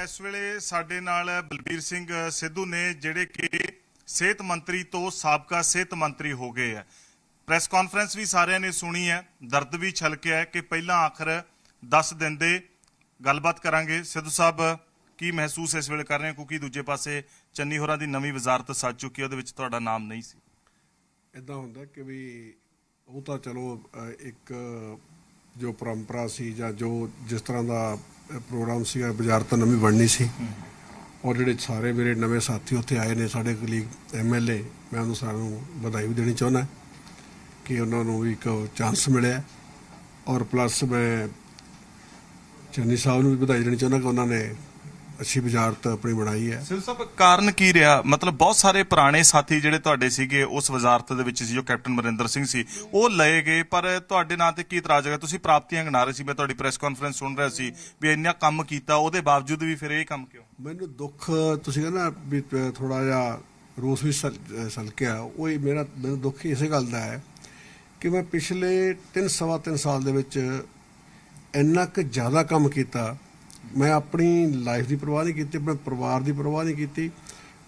ਇਸ ਵੇਲੇ ਸਾਡੇ ਨਾਲ ਬਲਬੀਰ ਸਿੰਘ ਸਿੱਧੂ ਨੇ ਜਿਹੜੇ ਕਿ ਸਿਹਤ ਮੰਤਰੀ ਤੋਂ ਸਾਬਕਾ ਸਿਹਤ ਮੰਤਰੀ ਹੋ ਗਏ ਆ ਪ੍ਰੈਸ ਕਾਨਫਰੰਸ ਵੀ ਸਾਰਿਆਂ ਨੇ ਸੁਣੀ ਹੈ ਦਰਦ ਵੀ ਛਲਕਿਆ ਹੈ ਕਿ ਪਹਿਲਾਂ ਆਖਰ 10 ਦਿਨ ਦੇ ਗੱਲਬਾਤ ਕਰਾਂਗੇ ਸਿੱਧੂ ਸਾਹਿਬ ਕੀ ਮਹਿਸੂਸ ਇਸ ਵੇਲੇ ਕਰ ਰਹੇ ਹੋ ਕਿਉਂਕਿ ਦੂਜੇ ਪਾਸੇ ਚੰਨੀ ਹੋਰਾਂ ਦੀ ਨਵੀਂ ਵਜ਼ਾਰਤ ਸੱਜ ਚੁੱਕੀ ਉਹਦੇ ਵਿੱਚ ਤੁਹਾਡਾ ਨਾਮ ਨਹੀਂ ਸੀ ਇਦਾਂ ਹੁੰਦਾ ਕਿ ਵੀ ਉਹ ਤਾਂ ਚਲੋ ਇੱਕ ਜੋ ਪਰੰਪਰਾ ਸੀ ਜਾਂ ਜੋ ਜਿਸ ਤਰ੍ਹਾਂ ਦਾ ਪ੍ਰੋਗਰਾਮ ਸੀਗਾ ਬਾਜ਼ਾਰ ਤਾਂ ਨਵੀਂ ਬਣਨੀ ਸੀ ਔਰ ਜਿਹੜੇ ਸਾਰੇ ਮੇਰੇ ਨਵੇਂ ਸਾਥੀ ਉੱਥੇ ਆਏ ਨੇ ਸਾਡੇ ਕਲੀਗ ਐਮਐਲਏ ਮੈਂ ਉਹਨਾਂ ਸਾਰਿਆਂ ਨੂੰ ਵਧਾਈ ਵੀ ਦੇਣੀ ਚਾਹੁੰਦਾ ਕਿ ਉਹਨਾਂ ਨੂੰ ਵੀ ਇੱਕ ਚਾਂਸ ਮਿਲਿਆ ਔਰ ਪਲੱਸ ਮੈਂ ਚੰਨੀ ਸਾਹਿਬ ਨੂੰ ਵੀ ਵਧਾਈ ਦੇਣੀ ਚਾਹੁੰਦਾ ਕਿ ਉਹਨਾਂ ਨੇ ਅੱਛੀ ਵਜ਼ਾਰਤ ਆਪਣੀ ਬਣਾਈ ਹੈ ਸਿਰ ਸਾਹਿਬ ਕਾਰਨ ਕੀ ਰਿਹਾ ਮਤਲਬ ਬਹੁਤ ਸਾਰੇ ਪੁਰਾਣੇ ਸਾਥੀ ਜਿਹੜੇ ਤੁਹਾਡੇ ਸੀਗੇ ਉਸ ਵਜ਼ਾਰਤ ਦੇ ਵਿੱਚ ਸੀ ਜੋ ਕੈਪਟਨ ਮਰਿੰਦਰ ਸਿੰਘ ਸੀ ਉਹ ਲਏ ਗਏ ਪਰ ਤੁਹਾਡੇ ਨਾਂ ਤੇ ਕੀ ਇਤਰਾਜ਼ ਹੈ ਤੁਸੀਂ ਪ੍ਰਾਪਤੀਆਂ ਗਿਣਾ ਰਹੇ ਸੀ ਮੈਂ ਤੁਹਾਡੀ ਪ੍ਰੈਸ ਕਾਨਫਰੰਸ ਸੁਣ ਰਿਹਾ ਸੀ ਵੀ ਇੰਨਾ ਕੰਮ ਕੀਤਾ ਉਹਦੇ ਬਾਵਜੂਦ ਵੀ ਫਿਰ ਇਹ ਕੰਮ ਕਿਉਂ ਮੈਨੂੰ ਦੁੱਖ ਤੁਸੀਂ ਕਹਿੰਦਾ ਵੀ ਥੋੜਾ ਜਿਹਾ ਰੋਸ ਵੀ ਸਲਕਿਆ ਉਹ ਹੀ ਮੇਰਾ ਮੈਨੂੰ ਦੁੱਖ ਇਸੇ ਗੱਲ ਦਾ ਹੈ ਕਿ ਮੈਂ ਪਿਛਲੇ 3 ਸਵਾ 3 ਸਾਲ ਦੇ ਵਿੱਚ ਇੰਨਾ ਕੁ ਜ਼ਿਆਦਾ ਕੰਮ ਕੀਤਾ ਮੈਂ ਆਪਣੀ ਲਾਈਫ ਦੀ ਪਰਵਾਹ ਨਹੀਂ ਕੀਤੀ ਆਪਣੇ ਪਰਿਵਾਰ ਦੀ ਪਰਵਾਹ ਨਹੀਂ ਕੀਤੀ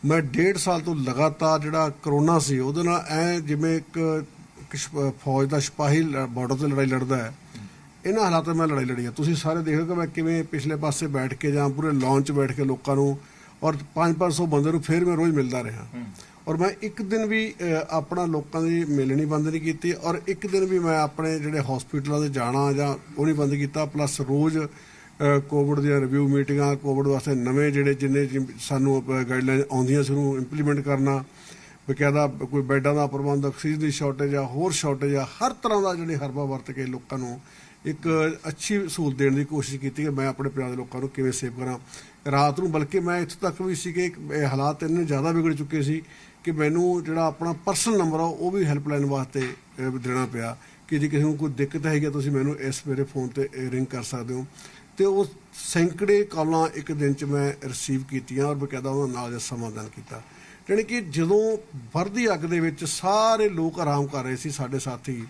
ਮੈਂ ਡੇਢ ਸਾਲ ਤੋਂ ਲਗਾਤਾਰ ਜਿਹੜਾ ਕਰੋਨਾ ਸੀ ਉਹਦੇ ਨਾਲ ਐ ਜਿਵੇਂ ਇੱਕ ਫੌਜ ਦਾ ਸਿਪਾਹੀ ਬਾਰਡਰ ਤੇ ਲੜਾਈ ਲੜਦਾ ਹੈ ਇਹਨਾਂ ਹਾਲਾਤਾਂ ਮੈਂ ਲੜਾਈ ਲੜੀ ਆ ਤੁਸੀਂ ਸਾਰੇ ਦੇਖੋ ਕਿ ਮੈਂ ਕਿਵੇਂ ਪਿਛਲੇ ਪਾਸੇ ਬੈਠ ਕੇ ਜਾਂ ਪੂਰੇ ਲਾਂਚ ਬੈਠ ਕੇ ਲੋਕਾਂ ਨੂੰ ਔਰ 5-500 ਬੰਦੇ ਨੂੰ ਫੇਰ ਮੈਂ ਰੋਜ਼ ਮਿਲਦਾ ਰਿਹਾ ਔਰ ਮੈਂ ਇੱਕ ਦਿਨ ਵੀ ਆਪਣਾ ਲੋਕਾਂ ਦੀ ਮਿਲਣੀ ਬੰਦ ਨਹੀਂ ਕੀਤੀ ਔਰ ਇੱਕ ਦਿਨ ਵੀ ਮੈਂ ਆਪਣੇ ਜਿਹੜੇ ਹਸਪੀਟਲਾਂ ਦੇ ਜਾਣਾ ਜਾਂ ਉਹ ਨਹੀਂ ਬੰਦ ਕੀਤਾ ਪਲੱਸ ਰੋਜ਼ ਕੋਵਿਡ ਦੀਆਂ ਰਿਵਿਊ ਮੀਟਿੰਗਾਂ ਕੋਵਿਡ ਵਾਸਤੇ ਨਵੇਂ ਜਿਹੜੇ ਜਿੰਨੇ ਸਾਨੂੰ ਗਾਈਡਲਾਈਨ ਆਉਂਦੀਆਂ ਸਾਨੂੰ ਇੰਪਲੀਮੈਂਟ ਕਰਨਾ ਬਕਾਇਦਾ ਕੋਈ ਬੈੱਡਾਂ ਦਾ ਪ੍ਰਬੰਧ ਆਕਸੀਜਨ ਦੀ ਸ਼ਾਰਟੇਜ ਆ ਹੋਰ ਸ਼ਾਰਟੇਜ ਆ ਹਰ ਤਰ੍ਹਾਂ ਦਾ ਜਿਹੜੇ ਹਰਬਾ ਵਰਤ ਕੇ ਲੋਕਾਂ ਨੂੰ ਇੱਕ ਅੱਛੀ ਸਹੂਲਤ ਦੇਣ ਦੀ ਕੋਸ਼ਿਸ਼ ਕੀਤੀ ਕਿ ਮੈਂ ਆਪਣੇ ਪਿਆਰ ਦੇ ਲੋਕਾਂ ਨੂੰ ਕਿਵੇਂ ਸੇਵ ਕਰਾਂ ਰਾਤ ਨੂੰ ਬਲਕਿ ਮੈਂ ਇੱਥੇ ਤੱਕ ਵੀ ਸੀ ਕਿ ਹਾਲਾਤ ਇੰਨੇ ਜ਼ਿਆਦਾ ਵਿਗੜ ਚੁੱਕੇ ਸੀ ਕਿ ਮੈਨੂੰ ਜਿਹੜਾ ਆਪਣਾ ਪਰਸਨਲ ਨੰਬਰ ਆ ਉਹ ਵੀ ਹੈਲਪਲਾਈਨ ਵਾਸਤੇ ਦੇਣਾ ਪਿਆ ਕਿ ਜੇ ਕਿਸੇ ਨੂੰ ਕੋਈ ਦਿੱਕਤ ਹੈਗੀ ਤੁਸੀਂ ਮੈਨੂੰ ਇਸ ਮੇਰੇ ਫੋਨ ਤੇ ਰਿੰਗ ਕਰ ਸਕਦੇ ਹੋ ਤੇ ਉਸ ਸੈਂਕੜੇ ਕਾਲਾਂ ਇੱਕ ਦਿਨ 'ਚ ਮੈਂ ਰਿਸੀਵ ਕੀਤੀਆਂ ਔਰ ਬਕਾਇਦਾ ਉਹਨਾਂ ਨਾਲ ਸਮਾਧਾਨ ਕੀਤਾ ਜਾਨੀ ਕਿ ਜਦੋਂ ਵਰਦੀ ਅੱਗ ਦੇ ਵਿੱਚ ਸਾਰੇ ਲੋਕ ਆਰਾਮ ਕਰ ਰਹੇ ਸੀ ਸਾਡੇ ਸਾਥੀ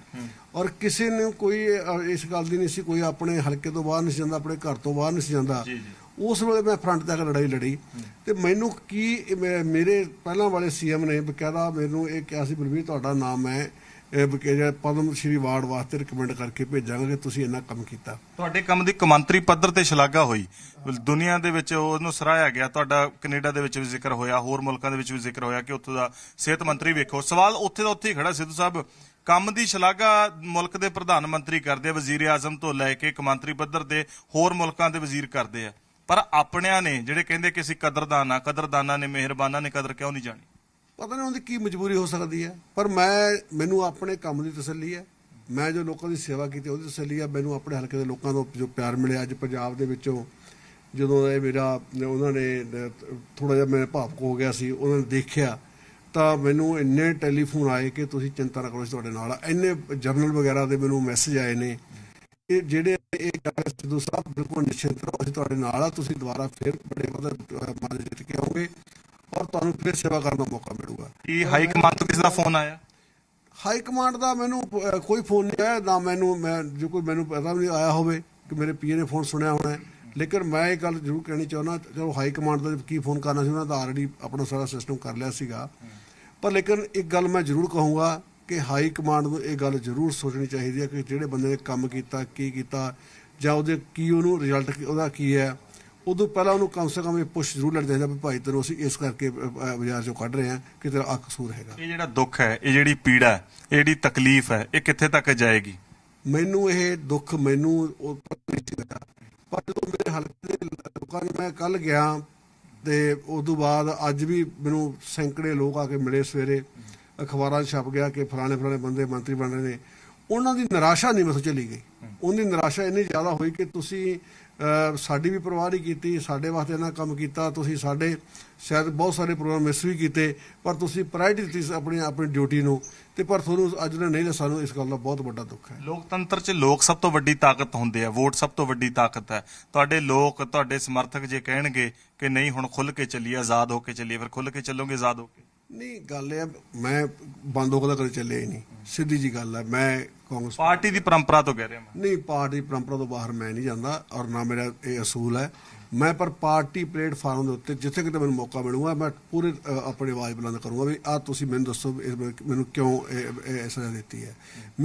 ਔਰ ਕਿਸੇ ਨੇ ਕੋਈ ਇਸ ਗੱਲ ਦੀ ਨਹੀਂ ਸੀ ਕੋਈ ਆਪਣੇ ਹਲਕੇ ਤੋਂ ਬਾਹਰ ਨਹੀਂ ਜਾਂਦਾ ਆਪਣੇ ਘਰ ਤੋਂ ਬਾਹਰ ਨਹੀਂ ਜਾਂਦਾ ਉਸ ਵੇਲੇ ਮੈਂ ਫਰੰਟ ਤੱਕ ਲੜਾਈ ਲੜੀ ਤੇ ਮੈਨੂੰ ਕੀ ਮੇਰੇ ਪਹਿਲਾਂ ਵਾਲੇ ਸੀਐਮ ਨੇ ਬਕਾਇਦਾ ਮੈਨੂੰ ਇਹ ਕਿਹਾ ਸੀ ਬਲਵੀਰ ਤੁਹਾਡਾ ਨਾਮ ਹੈ ਬਕੇਜਾ ਪਦਮ ਸ਼੍ਰੀ ਵਾਰਡ ਵਾਸਤੇ ਰეკਮੈਂਡ ਕਰਕੇ ਭੇਜਾਂਗੇ ਕਿ ਤੁਸੀਂ ਇੰਨਾ ਕੰਮ ਕੀਤਾ ਤੁਹਾਡੇ ਕੰਮ ਦੀ ਕਮੰਤਰੀ ਪੱਧਰ ਤੇ ਸ਼ਲਾਘਾ ਹੋਈ ਦੁਨੀਆ ਦੇ ਵਿੱਚ ਉਹਨੂੰ ਸਰਾਹਿਆ ਗਿਆ ਤੁਹਾਡਾ ਕੈਨੇਡਾ ਦੇ ਵਿੱਚ ਵੀ ਜ਼ਿਕਰ ਹੋਇਆ ਹੋਰ ਮੁਲਕਾਂ ਦੇ ਵਿੱਚ ਵੀ ਜ਼ਿਕਰ ਹੋਇਆ ਕਿ ਉੱਥੋਂ ਦਾ ਸਿਹਤ ਮੰਤਰੀ ਵੇਖੋ ਸਵਾਲ ਉੱਥੇ ਦਾ ਉੱਥੇ ਹੀ ਖੜਾ ਸਿੱਧੂ ਸਾਹਿਬ ਕੰਮ ਦੀ ਸ਼ਲਾਘਾ ਮੁਲਕ ਦੇ ਪ੍ਰਧਾਨ ਮੰਤਰੀ ਕਰਦੇ ਆ ਵਜ਼ੀਰ ਆਜ਼ਮ ਤੋਂ ਲੈ ਕੇ ਕਮੰਤਰੀ ਪੱਧਰ ਤੇ ਹੋਰ ਮੁਲਕਾਂ ਦੇ ਵਜ਼ੀਰ ਕਰਦੇ ਆ ਪਰ ਆਪਣਿਆਂ ਨੇ ਜਿਹੜੇ ਕਹਿੰਦੇ ਕਿ ਅਸੀਂ ਕਦਰਦਾਨ ਆ ਕਦਰਦਾਨਾਂ ਨੇ ਮਿਹਰਬਾਨਾਂ ਨੇ ਕਦਰ ਕਿਉਂ ਨਹੀਂ ਜਾਣੀ ਪਤਾ ਨਹੀਂ ਉਹਦੀ ਕੀ ਮਜਬੂਰੀ ਹੋ ਸਕਦੀ ਹੈ ਪਰ ਮੈਂ ਮੈਨੂੰ ਆਪਣੇ ਕੰਮ ਦੀ ਤਸੱਲੀ ਹੈ ਮੈਂ ਜੋ ਲੋਕਾਂ ਦੀ ਸੇਵਾ ਕੀਤੀ ਉਹਦੀ ਤਸੱਲੀ ਹੈ ਮੈਨੂੰ ਆਪਣੇ ਹਲਕੇ ਦੇ ਲੋਕਾਂ ਤੋਂ ਜੋ ਪਿਆਰ ਮਿਲਿਆ ਅੱਜ ਪੰਜਾਬ ਦੇ ਵਿੱਚੋਂ ਜਦੋਂ ਇਹ ਮੇਰਾ ਉਹਨਾਂ ਨੇ ਥੋੜਾ ਜਿਹਾ ਮੈਂ ਭਾਵਕ ਹੋ ਗਿਆ ਸੀ ਉਹਨਾਂ ਨੇ ਦੇਖਿਆ ਤਾਂ ਮੈਨੂੰ ਇੰਨੇ ਟੈਲੀਫੋਨ ਆਏ ਕਿ ਤੁਸੀਂ ਚਿੰਤਾ ਨਾ ਕਰੋ ਤੁਹਾਡੇ ਨਾਲ ਇੰਨੇ ਜਰਨਲ ਵਗੈਰਾ ਦੇ ਮੈਨੂੰ ਮੈਸੇਜ ਆਏ ਨੇ ਕਿ ਜਿਹੜੇ ਇਹ ਕਰ ਸਿੱਧੂ ਸਾਹਿਬ ਬਿਲਕੁਲ ਨਿਸ਼ਚਿਤ ਹੋ ਜੀ ਤੁਹਾਡੇ ਨਾਲ ਆ ਤੁਸੀਂ ਦੁਬਾਰਾ ਫਿਰ ਬੜੇ ਮਦਦ ਮਦਦ ਜਿੱਤ ਕੇ ਆਓਗੇ ਔਰ ਤੁਹਾਨੂੰ ਫਿਰ ਸੇਵਾ ਕਰਨ ਦਾ ਮੌਕਾ ਮਿਲੂਗਾ ਕੀ ਹਾਈ ਕਮਾਂਡ ਤੋਂ ਕਿਸ ਦਾ ਫੋਨ ਆਇਆ ਹਾਈ ਕਮਾਂਡ ਦਾ ਮੈਨੂੰ ਕੋਈ ਫੋਨ ਨਹੀਂ ਆਇਆ ਨਾ ਮੈਨੂੰ ਮੈਂ ਜੋ ਕੋਈ ਮੈਨੂੰ ਪਤਾ ਨਹੀਂ ਆਇਆ ਹੋਵੇ ਕਿ ਮੇਰੇ ਪੀਏ ਨੇ ਫੋਨ ਸੁਣਿਆ ਹੋਣਾ ਲੇਕਿਨ ਮੈਂ ਇਹ ਗੱਲ ਜ਼ਰੂਰ ਕਹਿਣੀ ਚਾਹੁੰਦਾ ਜਦੋਂ ਹਾਈ ਕਮਾਂਡ ਦਾ ਕੀ ਫੋਨ ਕਰਨਾ ਸੀ ਉਹਨਾਂ ਦਾ ਆਲਰੇਡੀ ਆਪਣਾ ਸਾਰਾ ਸਿਸਟਮ ਕਰ ਲਿਆ ਸੀਗਾ ਪਰ ਲੇਕਿਨ ਇੱਕ ਗੱਲ ਮੈਂ ਜ਼ਰੂਰ ਕਹੂੰਗਾ ਕਿ ਹਾਈ ਕਮਾਂਡ ਨੂੰ ਇਹ ਗੱਲ ਜ਼ਰੂਰ ਸੋਚਣੀ ਚਾਹੀਦੀ ਹੈ ਕਿ ਜਿਹੜੇ ਬੰਦੇ ਨੇ ਕੰਮ ਕੀਤਾ ਕੀ ਕੀਤਾ ਜਾਂ ਉਹਦੇ ਕੀ ਉਹਨੂੰ ਰਿਜ਼ਲਟ ਉਹਦਾ ਕੀ ਹੈ ਉਦੋਂ ਪਹਿਲਾਂ ਉਹਨੂੰ ਕਮ ਸੇ ਕਮ ਇਹ ਪੁੱਛ ਜ਼ਰੂਰ ਲੜ ਦੇਦਾ ਭਾਈ ਤੇ ਉਸ ਇਸ ਕਰਕੇ ਬਾਜ਼ਾਰ ਚੋਂ ਕੱਢ ਰਹੇ ਆ ਕਿ ਤੇਰਾ ਆ ਕਸੂਰ ਹੈਗਾ ਇਹ ਜਿਹੜਾ ਦੁੱਖ ਹੈ ਇਹ ਜਿਹੜੀ ਪੀੜਾ ਹੈ ਇਹ ਜਿਹੜੀ ਤਕਲੀਫ ਹੈ ਇਹ ਕਿੱਥੇ ਤੱਕ ਜਾਏਗੀ ਮੈਨੂੰ ਇਹ ਦੁੱਖ ਮੈਨੂੰ ਉਹ ਪਤਾ ਨਹੀਂ ਪਰ ਜਦੋਂ ਮੇਰੇ ਹਲਕੇ ਦੇ ਲੋਕਾਂ ਨੂੰ ਮੈਂ ਕੱਲ ਗਿਆ ਤੇ ਉਸ ਤੋਂ ਬਾਅਦ ਅੱਜ ਵੀ ਮੈਨੂੰ ਸੈਂਕੜੇ ਲੋਕ ਆ ਕੇ ਮਿਲੇ ਸਵੇਰੇ ਅਖਬਾਰਾਂ 'ਚ ਛਪ ਗਿਆ ਕਿ ਫਲਾਣੇ ਫਲਾਣੇ ਬੰਦੇ ਮੰਤਰੀ ਬਣ ਰਹੇ ਨੇ ਉਹਨਾਂ ਦੀ ਨਿਰਾਸ਼ਾ ਨਹੀਂ ਮਸੋ ਚਲੀ ਗਈ ਉਹਦੀ ਨਿਰਾਸ਼ਾ ਇੰਨੀ ਜ਼ਿਆਦਾ ਹੋਈ ਕਿ ਤੁਸੀਂ ਸਾਡੀ ਵੀ ਪਰਵਾਹ ਕੀਤੀ ਸਾਡੇ ਵਾਸਤੇ ਇਹਨਾਂ ਕੰਮ ਕੀਤਾ ਤੁਸੀਂ ਸਾਡੇ ਸ਼ਾਇਦ ਬਹੁਤ ਸਾਰੇ ਪ੍ਰੋਗਰਾਮ ਮਿਸ ਵੀ ਕੀਤੇ ਪਰ ਤੁਸੀਂ ਪ੍ਰਾਇੋਰਟੀ ਦਿੱਤੀ ਆਪਣੀ ਆਪਣੀ ਡਿਊਟੀ ਨੂੰ ਤੇ ਪਰ ਤੁਹਾਨੂੰ ਅੱਜ ਨਾ ਨਹੀਂ ਸਾਨੂੰ ਇਸ ਗੱਲ ਦਾ ਬਹੁਤ ਵੱਡਾ ਦੁੱਖ ਹੈ ਲੋਕਤੰਤਰ 'ਚ ਲੋਕ ਸਭ ਤੋਂ ਵੱਡੀ ਤਾਕਤ ਹੁੰਦੇ ਆ ਵੋਟ ਸਭ ਤੋਂ ਵੱਡੀ ਤਾਕਤ ਹੈ ਤੁਹਾਡੇ ਲੋਕ ਤੁਹਾਡੇ ਸਮਰਥਕ ਜੇ ਕਹਿਣਗੇ ਕਿ ਨਹੀਂ ਹੁਣ ਖੁੱਲ ਕੇ ਚੱਲੀਏ ਆਜ਼ਾਦ ਹੋ ਕੇ ਚੱਲੀਏ ਫਿਰ ਖੁੱਲ ਕੇ ਚੱਲੋਗੇ ਆਜ਼ਾਦ ਹੋ ਕੇ ਨਹੀਂ ਗੱਲ ਇਹ ਮੈਂ ਬੰਦੋ ਕਦਾ ਕਦੇ ਚੱਲਿਆ ਹੀ ਨਹੀਂ ਸਿੱਧੀ ਜੀ ਗੱਲ ਹੈ ਮੈਂ ਕਾਂਗਰਸ ਪਾਰਟੀ ਦੀ ਪਰੰਪਰਾ ਤੋਂ ਕਹਿ ਰਿਹਾ ਮੈਂ ਨਹੀਂ ਪਾਰਟੀ ਪਰੰਪਰਾ ਤੋਂ ਬਾਹਰ ਮੈਂ ਨਹੀਂ ਜਾਂਦਾ ਔਰ ਨਾ ਮੇਰਾ ਇਹ ਅਸੂਲ ਹੈ ਮੈਂ ਪਰ ਪਾਰਟੀ ਪਲੇਟਫਾਰਮ ਦੇ ਉੱਤੇ ਜਿੱਥੇ ਕਿਤੇ ਮੈਨੂੰ ਮੌਕਾ ਮਿਲੂਗਾ ਮੈਂ ਪੂਰੇ ਆਪਣੇ ਆਵਾਜ਼ ਬੁਲੰਦ ਕਰੂੰਗਾ ਵੀ ਆ ਤੁਸੀਂ ਮੈਨੂੰ ਦੱਸੋ ਮੈਨੂੰ ਕਿਉਂ ਇਹ ਸਜ਼ਾ ਦਿੱਤੀ ਹੈ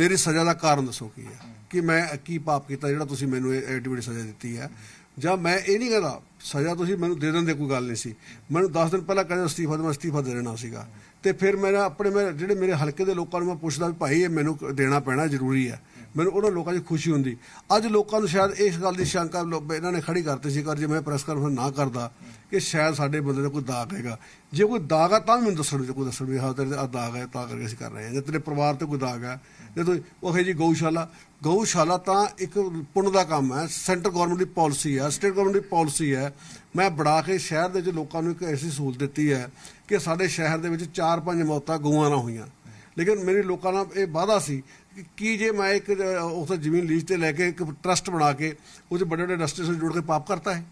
ਮੇਰੀ ਸਜ਼ਾ ਦਾ ਕਾਰਨ ਦੱਸੋ ਕੀ ਹੈ ਕਿ ਮੈਂ ਕੀ ਪਾਪ ਕੀਤਾ ਜਿਹੜਾ ਤੁਸੀਂ ਮੈਨੂੰ ਇਹ ਐਡਮਿਟ ਸਜ਼ਾ ਦਿੱਤੀ ਹੈ ਜਾਂ ਮੈਂ ਇਹ ਨਹੀਂ ਕਹਦਾ ਸਜ਼ਾ ਤੁਸੀਂ ਮੈਨੂੰ ਦੇ ਦਿੰਦੇ ਕੋਈ ਗੱਲ ਨਹੀਂ ਸੀ ਮੈਨੂੰ 10 ਦਿਨ ਪਹਿਲਾਂ ਕਹਿੰਦੇ ਅਸਤੀਫਾ ਦੇ ਅਸਤੀਫਾ ਦੇ ਦੇਣਾ ਸੀਗਾ ਤੇ ਫਿਰ ਮੈਂ ਆਪਣੇ ਜਿਹੜੇ ਮੇਰੇ ਹਲਕੇ ਦੇ ਲੋਕਾਂ ਨੂੰ ਮੈਂ ਪੁੱਛਦਾ ਵੀ ਭਾਈ ਇਹ ਮੈਨੂੰ ਦੇਣਾ ਪੈਣਾ ਜ਼ਰੂਰੀ ਹੈ ਮੈਨੂੰ ਉਹਨਾਂ ਲੋਕਾਂ 'ਚ ਖੁਸ਼ੀ ਹੁੰਦੀ ਅੱਜ ਲੋਕਾਂ ਨੂੰ ਸ਼ਾਇਦ ਇਸ ਗੱਲ ਦੀ ਸ਼ੰਕਾ ਇਹਨਾਂ ਨੇ ਖੜੀ ਕਰਤੀ ਸੀ ਕਰ ਜੇ ਮੈਂ ਪ੍ਰੈਸ ਕਾਨਫਰੰਸ ਨਾ ਕਰਦਾ ਕਿ ਸ਼ਾਇਦ ਸਾਡੇ ਬੰਦੇ ਦਾ ਕੋਈ ਦਾਗ ਹੈਗਾ ਜੇ ਕੋਈ ਦਾਗ ਆ ਤਾਂ ਮੈਨੂੰ ਦੱਸਣ ਜੇ ਕੋਈ ਦੱਸਣ ਵੀ ਹਾਂ ਤੇਰੇ ਆ ਦਾਗ ਹੈ ਤਾਂ ਕਰਕੇ ਅਸੀਂ ਕਰ ਰਹੇ ਹਾਂ ਜੇ ਤੇਰੇ ਪਰਿਵਾਰ ਤੇ ਕੋਈ ਦਾਗ ਹੈ ਜੇ ਤੂੰ ਉਹੇ ਜੀ ਗਊਸ਼ਾਲਾ ਗਊਸ਼ਾਲਾ ਤਾਂ ਇੱਕ ਪੁੰਨ ਦਾ ਕੰਮ ਹੈ ਸੈਂਟਰ ਗਵਰਨਮੈਂਟ ਦੀ ਪਾਲਿਸੀ ਹੈ ਸਟੇਟ ਗਵਰਨਮੈਂਟ ਦੀ ਪਾਲਿਸੀ ਹੈ ਮੈਂ ਬੜਾ ਕੇ ਸ਼ਹਿਰ ਦੇ ਵਿੱਚ ਲੋਕਾਂ ਨੂੰ ਇੱਕ ਐਸੀ ਸਹੂਲਤ ਦਿੱਤੀ ਹੈ ਕਿ ਸਾਡੇ ਸ਼ਹਿਰ ਦੇ ਵਿੱਚ 4-5 ਮੌਤਾਂ ਗਊਆਂ ਨਾਲ ਹੋਈਆਂ ਲੇਕਿਨ ਮੇਰੇ ਲੋਕਾਂ ਨਾਲ ਇਹ ਵਾਦਾ ਸੀ ਕੀ ਜੇ ਮੈਂ ਇੱਕ ਉਥੇ ਜ਼ਮੀਨ ਲੀਜ਼ ਤੇ ਲੈ ਕੇ ਇੱਕ ਟਰਸਟ ਬਣਾ ਕੇ ਉਹਦੇ ਵੱਡੇ ਵੱਡੇ ਇੰਡਸਟਰੀਸ ਨਾਲ ਜੋੜ ਕੇ ਪਾਪ ਕਰਤਾ ਹੈ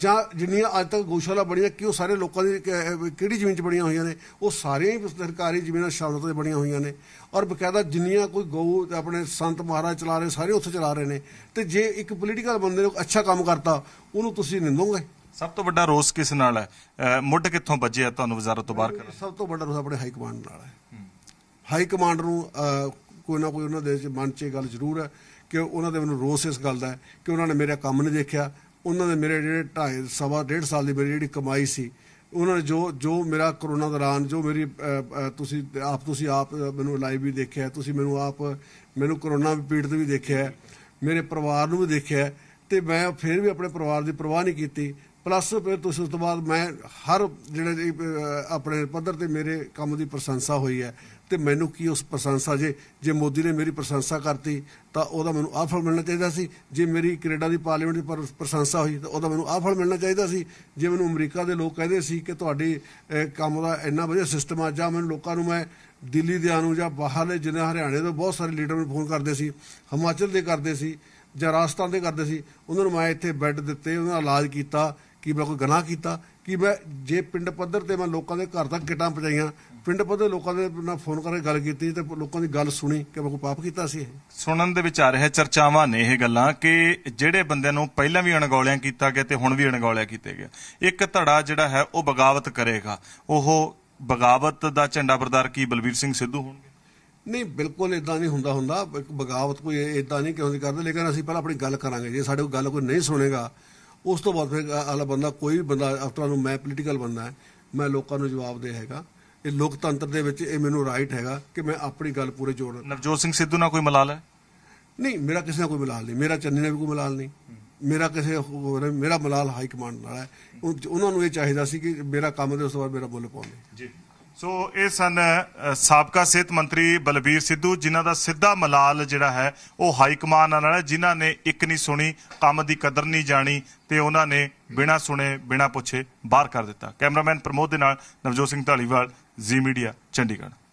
ਜਾਂ ਜਿੰਨੀਆਂ ਅੱਜ ਤੱਕ ਗੋਸ਼ਾਲਾ ਬਣੀਆਂ ਕਿਉਂ ਸਾਰੇ ਲੋਕਾਂ ਦੀ ਕਿਹੜੀ ਜ਼ਮੀਨ 'ਚ ਬਣੀਆਂ ਹੋਈਆਂ ਨੇ ਉਹ ਸਾਰੀਆਂ ਹੀ ਸਰਕਾਰੀ ਜ਼ਮੀਨਾਂ ਸ਼ਾਮਲਤ ਤੇ ਬਣੀਆਂ ਹੋਈਆਂ ਨੇ ਔਰ ਬਕਾਇਦਾ ਜਿੰਨੀਆਂ ਕੋਈ ਗਊ ਆਪਣੇ ਸੰਤ ਮਹਾਰਾਜ ਚਲਾ ਰਹੇ ਸਾਰੇ ਉੱਥੇ ਚਲਾ ਰਹੇ ਨੇ ਤੇ ਜੇ ਇੱਕ ਪੋਲੀਟੀਕਲ ਬੰਦੇ ਨੇ ਅੱਛਾ ਕੰਮ ਕਰਤਾ ਉਹਨੂੰ ਤੁਸੀਂ ਨਿੰਦੋਗੇ ਸਭ ਤੋਂ ਵੱਡਾ ਰੋਸ ਕਿਸ ਨਾਲ ਹੈ ਮੁੱਢ ਕਿੱਥੋਂ ਵੱਜਿਆ ਤੁਹਾਨੂੰ ਵਜ਼ਾਰਤ ਤੋਂ ਬਾਹਰ ਕਰਨਾ ਸਭ ਤੋਂ ਵੱਡਾ ਰੋਸ ਆਪਣੇ ਹਾਈ ਕਮਾਂਡ ਨਾਲ ਹੈ ਹਾਈ ਕਮਾਂਡ ਨੂੰ ਕੋਈ ਨਾ ਕੋਈ ਉਹਨਾਂ ਦੇ ਮਨ 'ਚ ਇਹ ਗੱਲ ਜ਼ਰੂਰ ਹੈ ਕਿ ਉਹਨਾਂ ਦੇ ਮੈਨੂੰ ਰੋਸ ਇਸ ਗੱਲ ਦਾ ਕਿ ਉਹਨਾਂ ਨੇ ਮੇਰਾ ਕੰਮ ਨਹੀਂ ਦੇਖਿਆ ਉਹਨਾਂ ਨੇ ਮੇਰੇ ਜਿਹੜੇ 2.5 ਸਵਾ ਡੇਢ ਸਾਲ ਦੀ ਮੇਰੀ ਜਿਹੜੀ ਕਮਾਈ ਸੀ ਉਹਨਾਂ ਨੇ ਜੋ ਜੋ ਮੇਰਾ ਕਰੋਨਾ ਦੌਰਾਨ ਜੋ ਮੇਰੀ ਤੁਸੀਂ ਆਪ ਤੁਸੀਂ ਆਪ ਮੈਨੂੰ ਲਾਈਵ ਵੀ ਦੇਖਿਆ ਤੁਸੀਂ ਮੈਨੂੰ ਆਪ ਮੈਨੂੰ ਕਰੋਨਾ ਪੀੜਤ ਵੀ ਦੇਖਿਆ ਮੇਰੇ ਪਰਿਵਾਰ ਨੂੰ ਵੀ ਦੇਖਿਆ ਤੇ ਮੈਂ ਫਿਰ ਵੀ ਆਪਣੇ ਪਰਿਵਾਰ ਦੀ ਪਰਵਾਹ ਨਹੀਂ ਕੀਤੀ ਪਲੱਸ ਫਿਰ ਤੁਸੀਂ ਉਸ ਤੋਂ ਬਾਅਦ ਮੈਂ ਹਰ ਜਿਹੜੇ ਆਪਣੇ ਪੱਧਰ ਤੇ ਮੇਰੇ ਕੰਮ ਦੀ ਪ੍ਰਸ਼ੰਸਾ ਹੋਈ ਹੈ ਤੇ ਮੈਨੂੰ ਕੀ ਉਸ ਪ੍ਰਸ਼ੰਸਾ ਜੇ ਜੇ ਮੋਦੀ ਨੇ ਮੇਰੀ ਪ੍ਰਸ਼ੰਸਾ ਕਰਤੀ ਤਾਂ ਉਹਦਾ ਮੈਨੂੰ ਆਹ ਫਲ ਮਿਲਣਾ ਚਾਹੀਦਾ ਸੀ ਜੇ ਮੇਰੀ ਕੈਨੇਡਾ ਦੀ ਪਾਰਲੀਮੈਂਟ ਦੀ ਪ੍ਰਸ਼ੰਸਾ ਹੋਈ ਤਾਂ ਉਹਦਾ ਮੈਨੂੰ ਆਹ ਫਲ ਮਿਲਣਾ ਚਾਹੀਦਾ ਸੀ ਜੇ ਮੈਨੂੰ ਅਮਰੀਕਾ ਦੇ ਲੋਕ ਕਹਿੰਦੇ ਸੀ ਕਿ ਤੁਹਾਡੇ ਕੰਮ ਦਾ ਇੰਨਾ ਵਧੀਆ ਸਿਸਟਮ ਆ ਜਾਂ ਮੈਨੂੰ ਲੋਕਾਂ ਨੂੰ ਮੈਂ ਦਿੱਲੀ ਦੇ ਆਨੂ ਜਾਂ ਬਾਹਰਲੇ ਜਿਨ੍ਹਾਂ ਹਰਿਆਣੇ ਤੋਂ ਬਹੁਤ ਸਾਰੇ ਲੀਡਰ ਨੂੰ ਫੋਨ ਕਰਦੇ ਸੀ ਹਿਮਾਚਲ ਦੇ ਕਰਦੇ ਸੀ ਜਾਂ ਰਾਜਸਥਾਨ ਦੇ ਕਰਦੇ ਸੀ ਉਹਨਾਂ ਨੂੰ ਮੈਂ ਇੱਥੇ ਬੈੱਡ ਦਿੱਤੇ ਉਹਨਾਂ ਦਾ ਇਲਾਜ ਕੀਤਾ ਕਿ ਮੈਂ ਕੋਈ ਗਨਾਹ ਕੀਤਾ ਕਿ ਮੈਂ ਜੇ ਪਿੰਡ ਪੱਧਰ ਤੇ ਮੈਂ ਲੋਕਾਂ ਦੇ ਘਰ ਤੱਕ ਕਿਟਾਂ ਪਹੁੰਚਾਈਆਂ ਪਿੰਡ ਪੱਧਰ ਲੋਕਾਂ ਦੇ ਨਾਲ ਫੋਨ ਕਰਕੇ ਗੱਲ ਕੀਤੀ ਤੇ ਲੋਕਾਂ ਦੀ ਗੱਲ ਸੁਣੀ ਕਿ ਮੈਂ ਕੋਈ ਪਾਪ ਕੀਤਾ ਸੀ ਸੁਣਨ ਦੇ ਵਿੱਚ ਆ ਰਿਹਾ ਚਰਚਾਵਾਂ ਨੇ ਇਹ ਗੱਲਾਂ ਕਿ ਜਿਹੜੇ ਬੰਦੇ ਨੂੰ ਪਹਿਲਾਂ ਵੀ ਅਣਗੌਲਿਆਂ ਕੀਤਾ ਗਿਆ ਤੇ ਹੁਣ ਵੀ ਅਣਗੌਲਿਆ ਕੀਤੇ ਗਿਆ ਇੱਕ ਧੜਾ ਜਿਹੜਾ ਹੈ ਉਹ ਬਗਾਵਤ ਕਰੇਗਾ ਉਹ ਬਗਾਵਤ ਦਾ ਝੰਡਾ ਬਰਦਾਰ ਕੀ ਬਲਬੀਰ ਸਿੰਘ ਸਿੱਧੂ ਹੋਣਗੇ ਨਹੀਂ ਬਿਲਕੁਲ ਇਦਾਂ ਨਹੀਂ ਹੁੰਦਾ ਹੁੰਦਾ ਬਗਾਵਤ ਕੋਈ ਇਦਾਂ ਨਹੀਂ ਕਿਉਂ ਨਹੀਂ ਕਰਦੇ ਲੇਕਿਨ ਅਸੀਂ ਪਹਿਲਾਂ ਆਪਣੀ ਗੱਲ ਕਰਾਂਗੇ ਜੇ ਸਾਡੇ ਕੋਲ ਗੱਲ ਕੋਈ ਨਹੀਂ ਸੁਣੇਗਾ ਉਸ ਤੋਂ ਬਾਅਦ ਫਿਰ ਆਲਾ ਬੰਦਾ ਕੋਈ ਵੀ ਬੰਦਾ ਆਫਟਰ ਨੂੰ ਮੈਂ ਪੋਲੀਟੀਕਲ ਬੰਦਾ ਹੈ ਮੈਂ ਲੋਕਾਂ ਨੂੰ ਜਵਾਬ ਦੇ ਹੈਗਾ ਇਹ ਲੋਕਤੰਤਰ ਦੇ ਵਿੱਚ ਇਹ ਮੈਨੂੰ ਰਾਈਟ ਹੈਗਾ ਕਿ ਮੈਂ ਆਪਣੀ ਗੱਲ ਪੂਰੇ ਜੋੜ ਨਵਜੋਤ ਸਿੰਘ ਸਿੱਧੂ ਨਾਲ ਕੋਈ ਮਲਾਲ ਹੈ ਨਹੀਂ ਮੇਰਾ ਕਿਸੇ ਨਾਲ ਕੋਈ ਮਲਾਲ ਨਹੀਂ ਮੇਰਾ ਚੰਨੀ ਨਾਲ ਵੀ ਕੋਈ ਮਲਾਲ ਨਹੀਂ ਮੇਰਾ ਕਿਸੇ ਮੇਰਾ ਮਲਾਲ ਹਾਈ ਕਮਾਂਡ ਨਾਲ ਹੈ ਉਹਨਾਂ ਨੂੰ ਇਹ ਚਾਹੀਦਾ ਸੀ ਕਿ ਮੇਰਾ ਕੰਮ ਦੇ ਉਸ ਤੋਂ ਬਾਅਦ ਮੇਰਾ ਬੁੱਲ ਪਾਉਂਦੇ ਜੀ ਸੋ ਇਹ ਸਨ ਸਾਬਕਾ ਸਿਹਤ ਮੰਤਰੀ ਬਲਬੀਰ ਸਿੱਧੂ ਜਿਨ੍ਹਾਂ ਦਾ ਸਿੱਧਾ ਮਲਾਲ ਜਿਹੜਾ ਹੈ ਉਹ ਹਾਈ ਕਮਾਨ ਨਾਲ ਹੈ ਜਿਨ੍ਹਾਂ ਨੇ ਇੱਕ ਨਹੀਂ ਸੁਣੀ ਕੰਮ ਦੀ ਕਦਰ ਨਹੀਂ ਜਾਣੀ ਤੇ ਉਹਨਾਂ ਨੇ ਬਿਨਾਂ ਸੁਣੇ ਬਿਨਾਂ ਪੁੱਛੇ ਬਾਹਰ ਕਰ ਦਿੱਤਾ ਕੈਮਰਾਮੈਨ ਪ੍ਰਮੋਦ ਦੇ ਨਾਲ ਨਵਜੋਤ ਸਿੰਘ ਢਾਲੀਵਾਲ ਜ਼ੀ ਮੀਡੀਆ ਚੰਡੀਗੜ੍ਹ